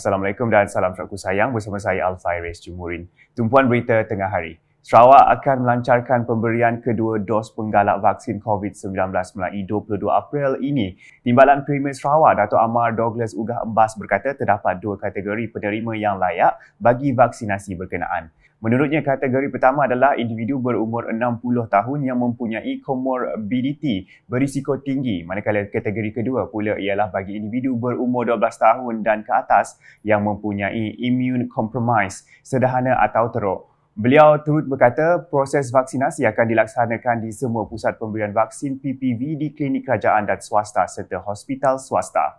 Assalamualaikum dan salam syukur sayang bersama saya Al-Fairiz Jumurin. Tumpuan berita tengah hari. Sarawak akan melancarkan pemberian kedua dos penggalak vaksin COVID-19 mulai 22 April ini. Timbalan Premier Sarawak, Dato' Amar Douglas Ugah Embas berkata terdapat dua kategori penerima yang layak bagi vaksinasi berkenaan. Menurutnya kategori pertama adalah individu berumur 60 tahun yang mempunyai comorbidity berisiko tinggi manakala kategori kedua pula ialah bagi individu berumur 12 tahun dan ke atas yang mempunyai immune compromise sederhana atau teruk. Beliau turut berkata proses vaksinasi akan dilaksanakan di semua pusat pemberian vaksin PPV di klinik kerajaan dan swasta serta hospital swasta.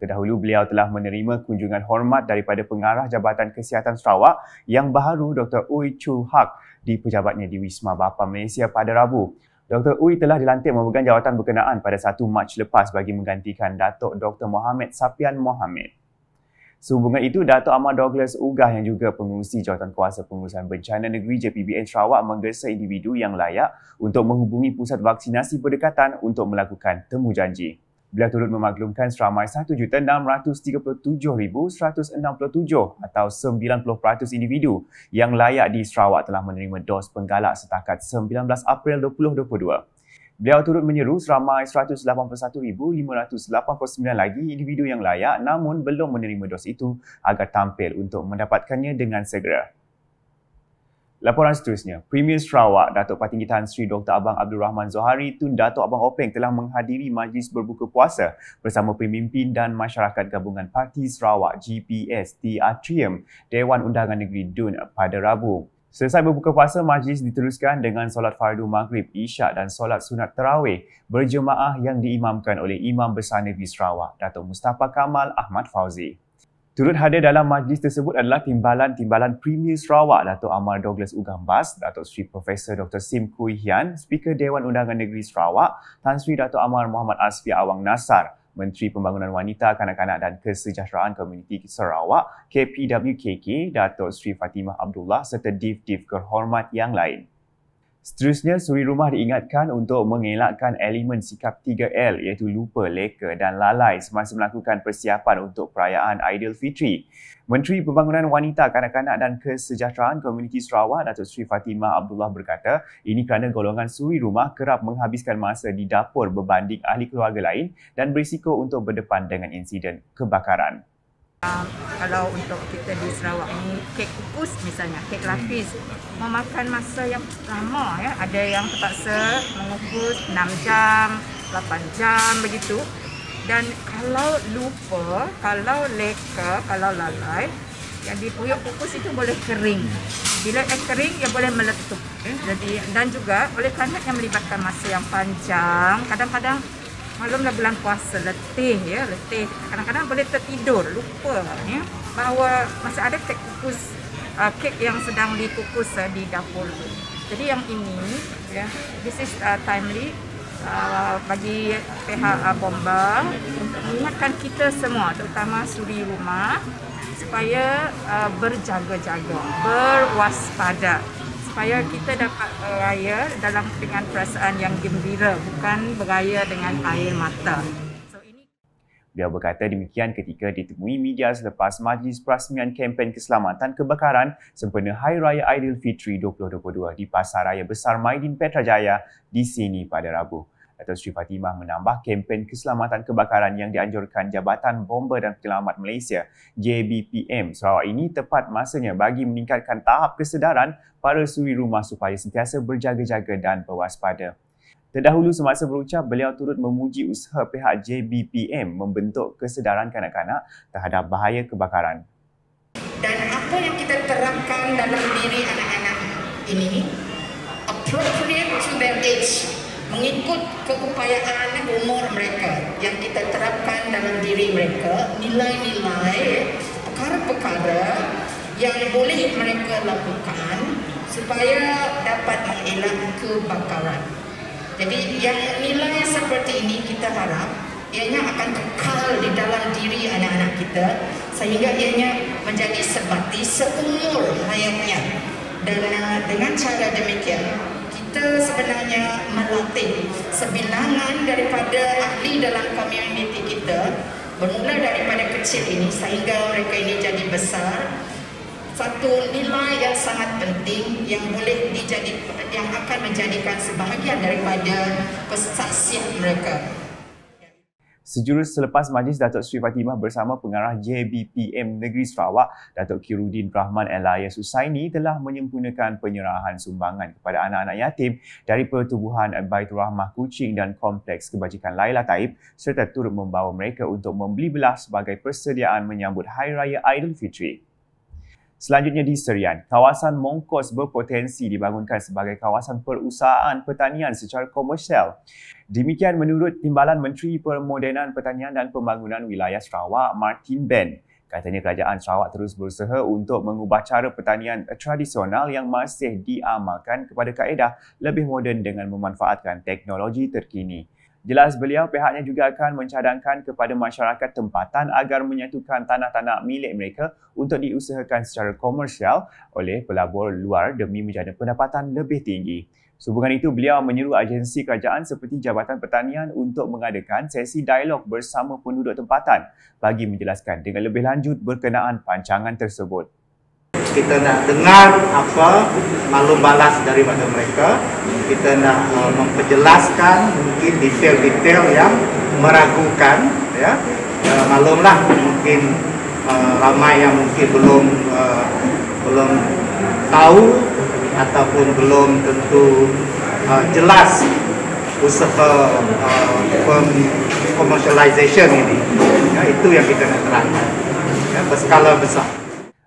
Terdahulu beliau telah menerima kunjungan hormat daripada pengarah Jabatan Kesihatan Sarawak yang baru Dr. Ui Chul Hak di pejabatnya di Wisma Bapa Malaysia pada Rabu. Dr. Ui telah dilantik memegang jawatan berkenaan pada 1 Mac lepas bagi menggantikan Datuk Dr. Mohamed Sapian Mohamed. Sehubungan itu, Datuk Ahmad Douglas Ugah yang juga pengurusi jawatan kuasa pengurusan bencana negeri JPBN Sarawak menggesa individu yang layak untuk menghubungi pusat vaksinasi berdekatan untuk melakukan temu janji. Beliau turut memaklumkan seramai 1,637,167 atau 90% individu yang layak di Sarawak telah menerima dos penggalak setakat 19 April 2022. Beliau turut menyeru seramai 181,589 lagi individu yang layak namun belum menerima dos itu agar tampil untuk mendapatkannya dengan segera. Laporan seterusnya, Premier Sarawak Datuk Patinggi Tan Sri Dr. Abang Abdul Rahman Zohari Tun Datuk Abang Openg telah menghadiri majlis berbuka puasa bersama pemimpin dan masyarakat gabungan Parti Sarawak GPS di Atrium Dewan Undangan Negeri DUN pada Rabu. Selesai berbuka puasa, majlis diteruskan dengan solat fardu maghrib, isyak dan solat sunat terawih berjemaah yang diimamkan oleh Imam Besar Negeri Sarawak, Datuk Mustafa Kamal Ahmad Fauzi. Turut hadir dalam majlis tersebut adalah timbalan-timbalan Premier Sarawak Dato' Amar Douglas Ugambas, Dato' Sri Profesor Dr. Sim Kui Hian, Speaker Dewan Undangan Negeri Sarawak, Tan Sri Dato' Amar Muhammad Asfi Awang Nasar, Menteri Pembangunan Wanita, Kanak-kanak dan Kesejahteraan Komuniti Sarawak, KPWKK, Dato' Sri Fatimah Abdullah serta div-div kehormat yang lain. Seterusnya, suri rumah diingatkan untuk mengelakkan elemen sikap 3L iaitu lupa, leka dan lalai semasa melakukan persiapan untuk perayaan Fitri. Menteri Pembangunan Wanita, Kanak-kanak dan Kesejahteraan Komuniti Sarawak, Datuk Seri Fatimah Abdullah berkata, ini kerana golongan suri rumah kerap menghabiskan masa di dapur berbanding ahli keluarga lain dan berisiko untuk berdepan dengan insiden kebakaran. Um, kalau untuk kita di Sarawak ni kek kukus misalnya kek lapis hmm. memakan masa yang lama ya ada yang terpaksa mengukus 6 jam 8 jam begitu dan kalau lupa kalau leka kalau lalai yang dipuyuk kukus itu boleh kering bila eh, kering ia boleh meletup ya. jadi dan juga oleh kerana yang melibatkan masa yang panjang kadang-kadang malam dah bulan puasa letih ya letih kadang-kadang boleh tertidur lupa ya bahawa masih ada kek kukus uh, kek yang sedang dikukus uh, di dapur tu jadi yang ini ya this is uh, timely uh, bagi pihak uh, bomba untuk mengingatkan kita semua terutama suri rumah supaya uh, berjaga-jaga berwaspada supaya kita dapat beraya dalam dengan perasaan yang gembira bukan beraya dengan air mata. Beliau berkata demikian ketika ditemui media selepas majlis perasmian kempen keselamatan kebakaran sempena Hari Raya Aidilfitri 2022 di pasaraya Besar Maidin Petrajaya di sini pada Rabu. Dato' Sri Fatimah menambah kempen keselamatan kebakaran yang dianjurkan Jabatan Bomba dan Penyelamat Malaysia JBPM Sarawak ini tepat masanya bagi meningkatkan tahap kesedaran para suri rumah supaya sentiasa berjaga-jaga dan berwaspada. Terdahulu semasa berucap, beliau turut memuji usaha pihak JBPM membentuk kesedaran kanak-kanak terhadap bahaya kebakaran. Dan apa yang kita terapkan dalam diri anak-anak ini, appropriate to their age, mengikut keupayaan umur mereka yang kita terapkan dalam diri mereka nilai-nilai perkara-perkara yang boleh mereka lakukan supaya dapat mengelak kebakaran. Jadi yang nilai seperti ini kita harap ianya akan kekal di dalam diri anak-anak kita sehingga ianya menjadi sebati seumur hayatnya. Dan dengan cara demikian, kita sebenarnya melatih sebilangan daripada ahli dalam komuniti kita bermula daripada kecil ini sehingga mereka ini jadi besar satu nilai yang sangat penting yang boleh dijadi yang akan menjadikan sebahagian daripada kesaksian mereka sejurus selepas majlis Datuk Sri Fatimah bersama pengarah JBPM Negeri Sarawak Datuk Kirudin Rahman Elias Usaini telah menyempurnakan penyerahan sumbangan kepada anak-anak yatim dari pertubuhan Baitul Rahmah Kuching dan Kompleks Kebajikan Laila Taib serta turut membawa mereka untuk membeli belah sebagai persediaan menyambut Hari Raya Aidilfitri. Fitri. Selanjutnya di Serian, kawasan Mongkos berpotensi dibangunkan sebagai kawasan perusahaan pertanian secara komersial. Demikian menurut Timbalan Menteri Permodenan Pertanian dan Pembangunan Wilayah Sarawak, Martin Ben. Katanya kerajaan Sarawak terus berusaha untuk mengubah cara pertanian tradisional yang masih diamalkan kepada kaedah lebih moden dengan memanfaatkan teknologi terkini. Jelas beliau pihaknya juga akan mencadangkan kepada masyarakat tempatan agar menyatukan tanah-tanah milik mereka untuk diusahakan secara komersial oleh pelabur luar demi menjana pendapatan lebih tinggi. Sehubungan itu, beliau menyeru agensi kerajaan seperti Jabatan Pertanian untuk mengadakan sesi dialog bersama penduduk tempatan bagi menjelaskan dengan lebih lanjut berkenaan pancangan tersebut. Kita nak dengar apa malu balas daripada mereka kita nak uh, memperjelaskan mungkin detail-detail yang meragukan ya uh, eh, malumlah mungkin uh, ramai yang mungkin belum uh, belum tahu ataupun belum tentu uh, jelas usaha uh, commercialization ini ya, itu yang kita nak terangkan ya, berskala besar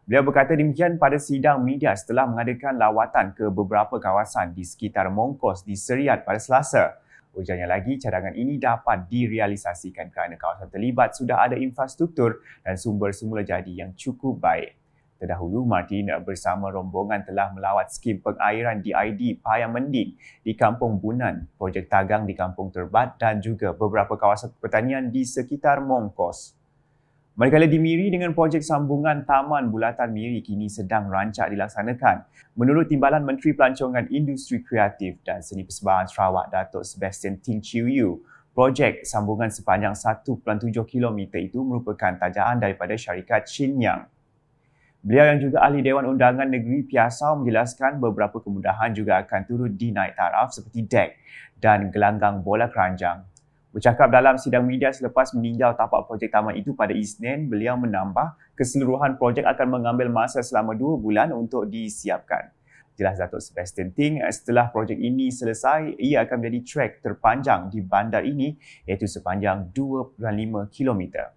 Beliau berkata demikian pada sidang media setelah mengadakan lawatan ke beberapa kawasan di sekitar Mongkos di Seriat pada Selasa. Ujarnya lagi, cadangan ini dapat direalisasikan kerana kawasan terlibat sudah ada infrastruktur dan sumber semula jadi yang cukup baik. Terdahulu, Martin bersama rombongan telah melawat skim pengairan DID Payang Mending di Kampung Bunan, projek tagang di Kampung Terbat dan juga beberapa kawasan pertanian di sekitar Mongkos. Manakala di Miri dengan projek sambungan Taman Bulatan Miri kini sedang rancak dilaksanakan. Menurut Timbalan Menteri Pelancongan Industri Kreatif dan Seni Persembahan Sarawak Datuk Sebastian Ting Chiu Yu, projek sambungan sepanjang 1.7 km itu merupakan tajaan daripada syarikat Chin Yang. Beliau yang juga ahli Dewan Undangan Negeri Piasau menjelaskan beberapa kemudahan juga akan turut dinaik taraf seperti deck dan gelanggang bola keranjang Bercakap dalam sidang media selepas meninjau tapak projek taman itu pada Isnin, beliau menambah keseluruhan projek akan mengambil masa selama dua bulan untuk disiapkan. Jelas Datuk Sebastian Ting, eh, setelah projek ini selesai, ia akan menjadi trek terpanjang di bandar ini iaitu sepanjang 2.5 km.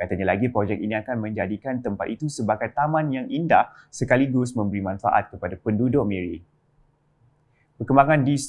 Katanya lagi projek ini akan menjadikan tempat itu sebagai taman yang indah sekaligus memberi manfaat kepada penduduk Miri. Perkembangan di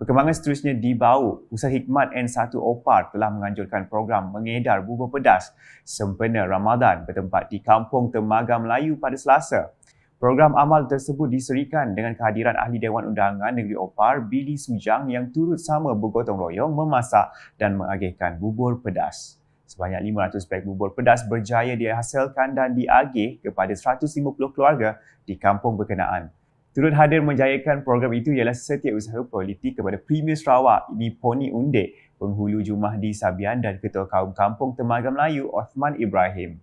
Perkembangan seterusnya di Bau, Pusat Hikmat N1 Opar telah menganjurkan program mengedar bubur pedas sempena Ramadan bertempat di Kampung Temaga Melayu pada Selasa. Program amal tersebut diserikan dengan kehadiran Ahli Dewan Undangan Negeri Opar, Billy Sujang yang turut sama bergotong royong memasak dan mengagihkan bubur pedas. Sebanyak 500 pek bubur pedas berjaya dihasilkan dan diagih kepada 150 keluarga di kampung berkenaan Turut hadir menjayakan program itu ialah setiausaha politik kepada Premier Sarawak Niponi Undek, penghulu Jumah di Sabian dan Ketua Kaum Kampung Temaga Melayu Osman Ibrahim.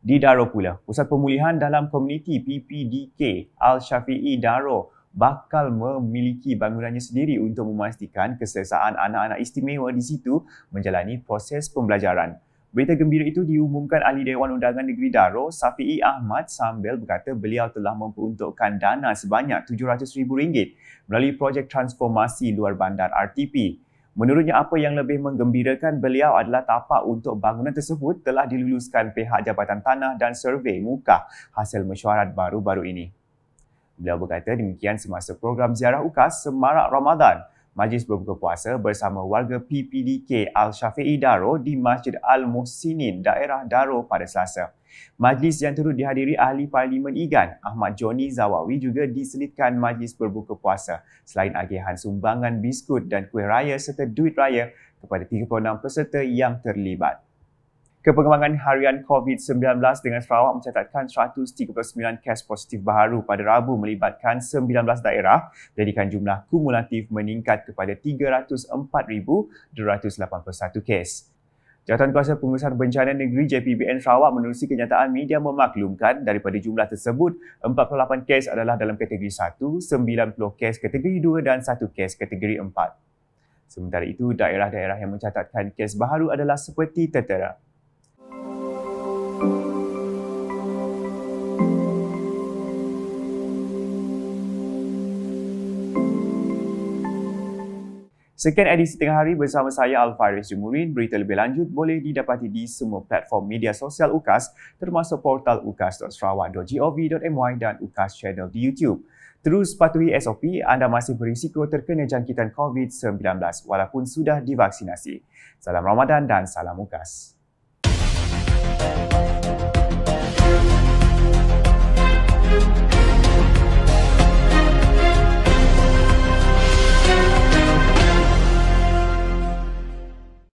Di Daro pula, Pusat Pemulihan Dalam Komuniti PPDK al Shafi'i Daro bakal memiliki bangunannya sendiri untuk memastikan keselesaan anak-anak istimewa di situ menjalani proses pembelajaran. Berita gembira itu diumumkan ahli Dewan Undangan Negeri Darul, Safi'i Ahmad sambil berkata beliau telah memperuntukkan dana sebanyak rm ringgit melalui projek transformasi luar bandar RTP. Menurutnya apa yang lebih menggembirakan beliau adalah tapak untuk bangunan tersebut telah diluluskan pihak Jabatan Tanah dan Survei Muka hasil mesyuarat baru-baru ini. Beliau berkata demikian semasa program ziarah UKAS Semarak Ramadan. Majlis berbuka puasa bersama warga PPDK Al-Syafi'i Daro di Masjid Al-Muhsinin, daerah Daro pada Selasa. Majlis yang turut dihadiri Ahli Parlimen Igan, Ahmad Joni Zawawi juga diselitkan majlis berbuka puasa selain agihan sumbangan biskut dan kuih raya serta duit raya kepada 36 peserta yang terlibat. Keperkembangan harian COVID-19 dengan Sarawak mencatatkan 139 kes positif baru pada Rabu melibatkan 19 daerah, jadikan jumlah kumulatif meningkat kepada 304,281 kes. Jawatan Kuasa Pengurusan Bencana Negeri JPBN Sarawak menerusi kenyataan media memaklumkan daripada jumlah tersebut, 48 kes adalah dalam kategori 1, 90 kes kategori 2 dan 1 kes kategori 4. Sementara itu, daerah-daerah yang mencatatkan kes baru adalah seperti tertera. Sekian edisi tengah hari bersama saya Al-Faris Jumurin. Berita lebih lanjut boleh didapati di semua platform media sosial UKAS termasuk portal ukas.sarawak.gov.my dan UKAS channel di YouTube. Terus patuhi SOP, anda masih berisiko terkena jangkitan COVID-19 walaupun sudah divaksinasi. Salam Ramadan dan salam UKAS.